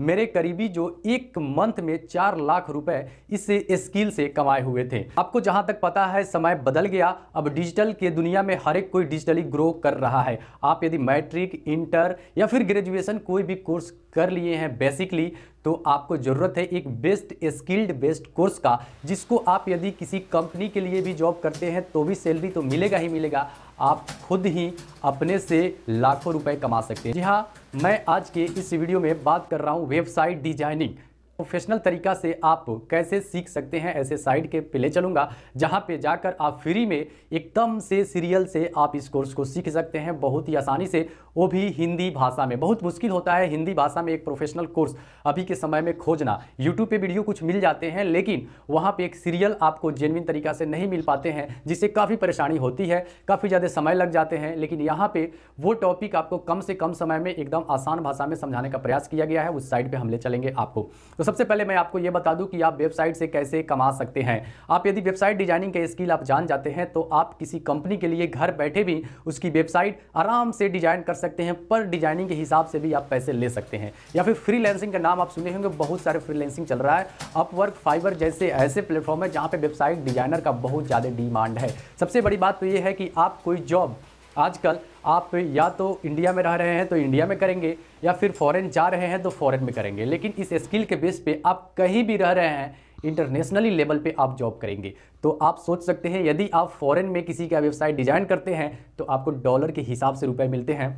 मेरे करीबी जो एक मंथ में चार लाख रुपए इस स्किल से कमाए हुए थे आपको जहां तक पता है समय बदल गया अब डिजिटल के दुनिया में हर एक कोई डिजिटली ग्रो कर रहा है आप यदि मैट्रिक इंटर या फिर ग्रेजुएशन कोई भी कोर्स कर लिए हैं बेसिकली तो आपको ज़रूरत है एक बेस्ट स्किल्ड बेस्ट कोर्स का जिसको आप यदि किसी कंपनी के लिए भी जॉब करते हैं तो भी सैलरी तो मिलेगा ही मिलेगा आप खुद ही अपने से लाखों रुपए कमा सकते हैं जी हाँ मैं आज के इस वीडियो में बात कर रहा हूँ वेबसाइट डिजाइनिंग प्रोफेशनल तरीका से आप कैसे सीख सकते हैं ऐसे साइट के पे ले चलूँगा जहाँ पे जाकर आप फ्री में एकदम से सीरियल से आप इस कोर्स को सीख सकते हैं बहुत ही आसानी से वो भी हिंदी भाषा में बहुत मुश्किल होता है हिंदी भाषा में एक प्रोफेशनल कोर्स अभी के समय में खोजना यूट्यूब पे वीडियो कुछ मिल जाते हैं लेकिन वहाँ पर एक सीरियल आपको जेनविन तरीका से नहीं मिल पाते हैं जिससे काफ़ी परेशानी होती है काफ़ी ज़्यादा समय लग जाते हैं लेकिन यहाँ पर वो टॉपिक आपको कम से कम समय में एकदम आसान भाषा में समझाने का प्रयास किया गया है उस साइट पर हम ले चलेंगे आपको तो सबसे पहले मैं आपको ये बता दूं कि आप वेबसाइट से कैसे कमा सकते हैं आप यदि वेबसाइट डिजाइनिंग के स्किल आप जान जाते हैं तो आप किसी कंपनी के लिए घर बैठे भी उसकी वेबसाइट आराम से डिजाइन कर सकते हैं पर डिजाइनिंग के हिसाब से भी आप पैसे ले सकते हैं या फिर फ्रीलैंसिंग का नाम आप सुने होंगे बहुत सारे फ्रीलैंसिंग चल रहा है अपवर्क फाइबर जैसे ऐसे प्लेटफॉर्म है जहाँ पर वेबसाइट डिजाइनर का बहुत ज़्यादा डिमांड है सबसे बड़ी बात तो ये है कि आप कोई जॉब आजकल आप या तो इंडिया में रह रहे हैं तो इंडिया में करेंगे या फिर फॉरेन जा रहे हैं तो फॉरेन में करेंगे लेकिन इस स्किल के बेस पे आप कहीं भी रह रहे हैं इंटरनेशनली लेवल पे आप जॉब करेंगे तो आप सोच सकते हैं यदि आप फॉरेन में किसी का वेबसाइट डिज़ाइन करते हैं तो आपको डॉलर के हिसाब से रुपए मिलते हैं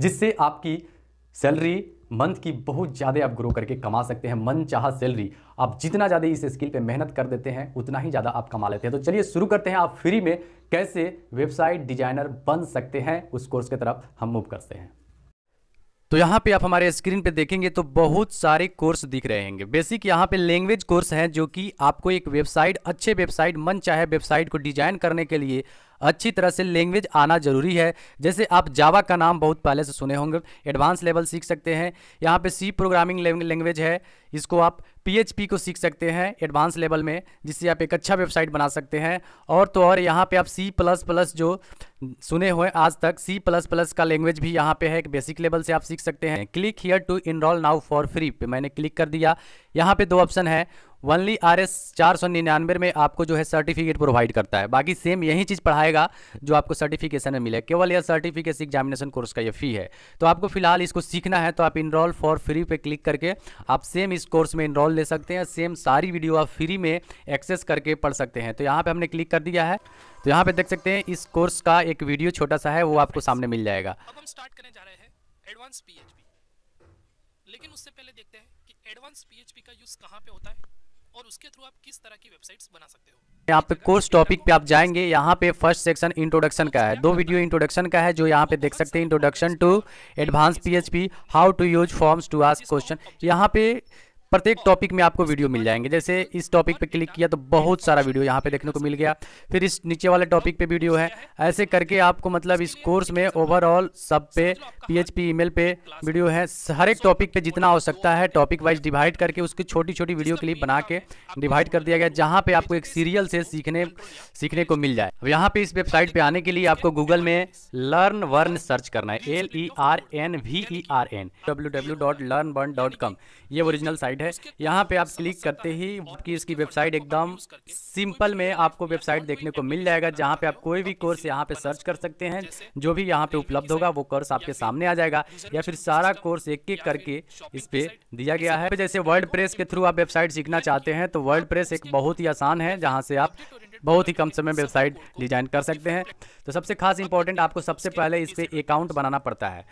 जिससे आपकी सैलरी मंथ की बहुत ज़्यादा आप ग्रो करके कमा सकते हैं मन चाह सैलरी आप जितना ज़्यादा इस स्किल पे मेहनत कर देते हैं उतना ही ज़्यादा आप कमा लेते हैं तो चलिए शुरू करते हैं आप फ्री में कैसे वेबसाइट डिजाइनर बन सकते हैं उस कोर्स की तरफ हम मूव करते हैं तो यहाँ पे आप हमारे स्क्रीन पे देखेंगे तो बहुत सारे कोर्स दिख रहे हैं बेसिक यहाँ पे लैंग्वेज कोर्स हैं जो कि आपको एक वेबसाइट अच्छे वेबसाइट मन चाहे वेबसाइट को डिजाइन करने के लिए अच्छी तरह से लैंग्वेज आना जरूरी है जैसे आप जावा का नाम बहुत पहले से सुने होंगे एडवांस लेवल सीख सकते हैं यहाँ पे सी प्रोग्रामिंग लैंग्वेज है इसको आप पीएचपी को सीख सकते हैं एडवांस लेवल में जिससे आप एक अच्छा वेबसाइट बना सकते हैं और तो और यहाँ पे आप सी प्लस प्लस जो सुने हुए आज तक सी प्लस प्लस का लैंग्वेज भी यहाँ पे है एक बेसिक लेवल से आप सीख सकते हैं click here to enroll now for free पे मैंने क्लिक कर दिया यहाँ पे दो ऑप्शन है वनली आर एस चार सौ निन्यानवे में आपको जो है सर्टिफिकेट प्रोवाइड करता है बाकी सेम यही चीज़ पढ़ाएगा जो आपको सर्टिफिकेशन में मिले केवल यह सर्टिफिकेट एग्जामिनेशन कोर्स का यह फ़ी है तो आपको फिलहाल इसको सीखना है तो आप इनरोल फॉर फ्री पे क्लिक करके आप सेम इस कोर्स में इनरोल ले सकते हैं सेम सारी वीडियो आप फ्री में एक्सेस करके पढ़ सकते हैं तो यहाँ पर हमने क्लिक कर दिया है तो यहाँ पर देख सकते हैं इस कोर्स का एक वीडियो छोटा सा है वो आपको सामने मिल जाएगा अब हम स्टार्ट करने जा रहे हैं एडवांस पीएचपी लेकिन उससे पहले देखते हैं कि एडवांस पीएचपी का यूज़ कहाँ पे होता है और उसके थ्रू आप किस तरह की वेबसाइट्स बना सकते हो यहाँ पे कोर्स टॉपिक पे आप जाएंगे यहाँ पे फर्स्ट सेक्शन इंट्रोडक्शन का है दो वीडियो इंट्रोडक्शन का है जो यहाँ पे देख सकते हैं introduction to advance PHP how to use forms to ask question यहाँ पे प्रत्येक टॉपिक में आपको वीडियो मिल जाएंगे जैसे इस टॉपिक पे क्लिक किया तो बहुत सारा वीडियो यहाँ पे देखने को मिल गया फिर इस नीचे वाले टॉपिक पे वीडियो है ऐसे करके आपको मतलब इस कोर्स में ओवरऑल सब पे पीएचपी ईमेल पे वीडियो है हर एक टॉपिक पे जितना हो सकता है टॉपिक वाइज डिवाइड करके उसकी छोटी छोटी वीडियो क्लिप बना के डिवाइड कर दिया गया जहाँ पे आपको एक सीरियल से सीखने सीखने को मिल जाए यहाँ पे इस वेबसाइट पे आने के लिए आपको गूगल में लर्न वर्न सर्च करना है L E R N V E R N W W dot LearnVern dot com ये ओरिजिनल साइट वेबसाइट है यहाँ पे आप क्लिक करते ही की इसकी वेबसाइट एकदम सिंपल में आपको वेबसाइट देखने को मिल जाएगा जहाँ पे आप कोई भी कोर्स यहाँ पे सर्च कर सकते हैं जो भी यहाँ पे उपलब्ध होगा वो कोर्स आपके सामने आ जाएगा या फिर सारा कोर्स एक एक करके इस पे दिया गया है जैसे वर्ल्ड प्रेस के थ्रू आप वेबसाइट सीखना चाहते हैं तो वर्ल्ड प्रेस एक बहुत ही आसान है जहाँ से आप बहुत ही कम समय में वेबसाइट डिजाइन कर सकते हैं तो सबसे खास इंपॉर्टेंट आपको सबसे पहले इस पर अकाउंट बनाना पड़ता है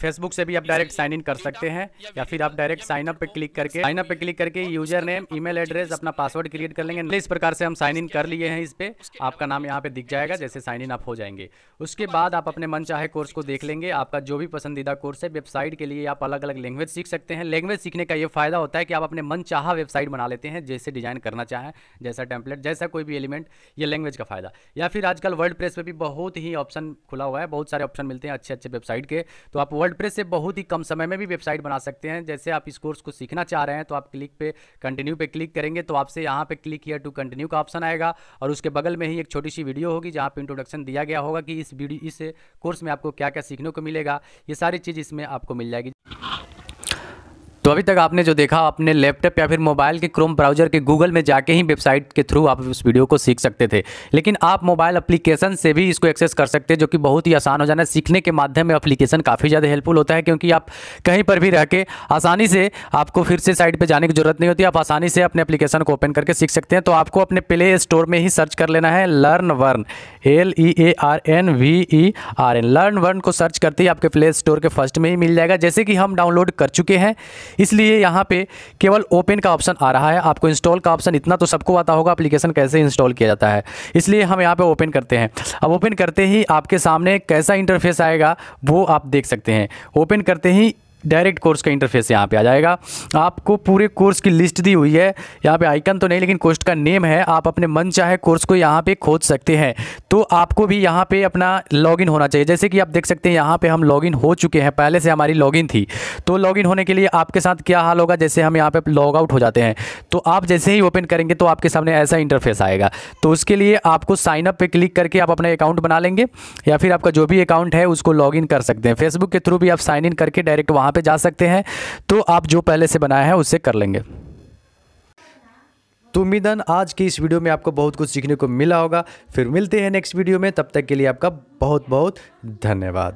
फेसबुक से भी आप डायरेक्ट साइन इन कर सकते हैं या फिर आप डायरेक्ट साइन अप पे क्लिक करके साइन अप पे क्लिक करके यूजर नेम ईमेल एड्रेस अपना पासवर्ड क्रिएट कर लेंगे इस प्रकार से हम साइन इन कर लिए हैं इस पे आपका नाम यहाँ पे दिख जाएगा जैसे साइन इन आप हो जाएंगे उसके बाद आप अपने मन चाहे कोर्स को देख लेंगे आपका जो भी पसंदीदा कोर्स है वेबसाइट के लिए आप अलग अलग लैंग्वेज सीख सकते हैं लैंग्वेज सीखने का ये फायदा होता है कि आप अपने मन चाह वेबसाइट बना लेते हैं जैसे डिजाइन करना चाहें जैसा टेम्पलेट जैसा कोई भी एलिमेंट कंटेंट ये लैंग्वेज का फ़ायदा या फिर आजकल वर्ल्ड प्रेस पर भी बहुत ही ऑप्शन खुला हुआ है बहुत सारे ऑप्शन मिलते हैं अच्छे अच्छे वेबसाइट के तो आप वर्ल्ड प्रेस से बहुत ही कम समय में भी वेबसाइट बना सकते हैं जैसे आप इस कोर्स को सीखना चाह रहे हैं तो आप क्लिक पे कंटिन्यू पे क्लिक करेंगे तो आपसे यहाँ पे क्लिक किया टू कंटिन्यू का ऑप्शन आएगा और उसके बगल में ही एक छोटी सी वीडियो होगी जहाँ पर इंट्रोडक्शन दिया गया होगा कि इस वीडियो इस कोर्स में आपको क्या क्या सीखने को मिलेगा ये सारी चीज़ इसमें आपको मिल जाएगी तो अभी तक आपने जो देखा अपने लैपटॉप या फिर मोबाइल के क्रोम ब्राउजर के गूगल में जाके ही वेबसाइट के थ्रू आप उस वीडियो को सीख सकते थे लेकिन आप मोबाइल अप्लीकेशन से भी इसको एक्सेस कर सकते हैं जो कि बहुत ही आसान हो जाना सीखने के माध्यम में अप्लीकेशन काफ़ी ज़्यादा हेल्पफुल होता है क्योंकि आप कहीं पर भी रह के आसानी से आपको फिर से साइट पर जाने की जरूरत नहीं होती आप आसानी से अपने अप्लीकेशन को ओपन करके सीख सकते हैं तो आपको अपने प्ले स्टोर में ही सर्च कर लेना है LearnVern L E A R N V E R N LearnVern को सर्च करते ही आपके प्ले स्टोर के फर्स्ट में ही मिल जाएगा जैसे कि हम डाउनलोड कर चुके हैं इसलिए यहाँ पे केवल ओपन का ऑप्शन आ रहा है आपको इंस्टॉल का ऑप्शन इतना तो सबको आता होगा एप्लीकेशन कैसे इंस्टॉल किया जाता है इसलिए हम यहाँ पर ओपन करते हैं अब ओपन करते ही आपके सामने कैसा इंटरफेस आएगा वो आप देख सकते हैं ओपन करते ही डायरेक्ट कोर्स का इंटरफेस यहाँ पे आ जाएगा आपको पूरे कोर्स की लिस्ट दी हुई है यहाँ पे आइकन तो नहीं लेकिन कोर्स का नेम है आप अपने मन चाहे कोर्स को यहाँ पे खोज सकते हैं तो आपको भी यहाँ पे अपना लॉगिन होना चाहिए जैसे कि आप देख सकते हैं यहाँ पे हम लॉगिन हो चुके हैं पहले से हमारी लॉगिन थी तो लॉगिन होने के लिए आपके साथ क्या हाल होगा जैसे हम यहाँ पर लॉग आउट हो जाते हैं तो आप जैसे ही ओपन करेंगे तो आपके सामने ऐसा इंटरफेस आएगा तो उसके लिए आपको साइनअप पर क्लिक करके आप अपना अकाउंट बना लेंगे या फिर आपका जो भी अकाउंट है उसको लॉग कर सकते हैं फेसबुक के थ्रू भी आप साइन इन करके डायरेक्ट वहाँ पे जा सकते हैं तो आप जो पहले से बनाया है उससे कर लेंगे तो उम्मीदन आज की इस वीडियो में आपको बहुत कुछ सीखने को मिला होगा फिर मिलते हैं नेक्स्ट वीडियो में तब तक के लिए आपका बहुत बहुत धन्यवाद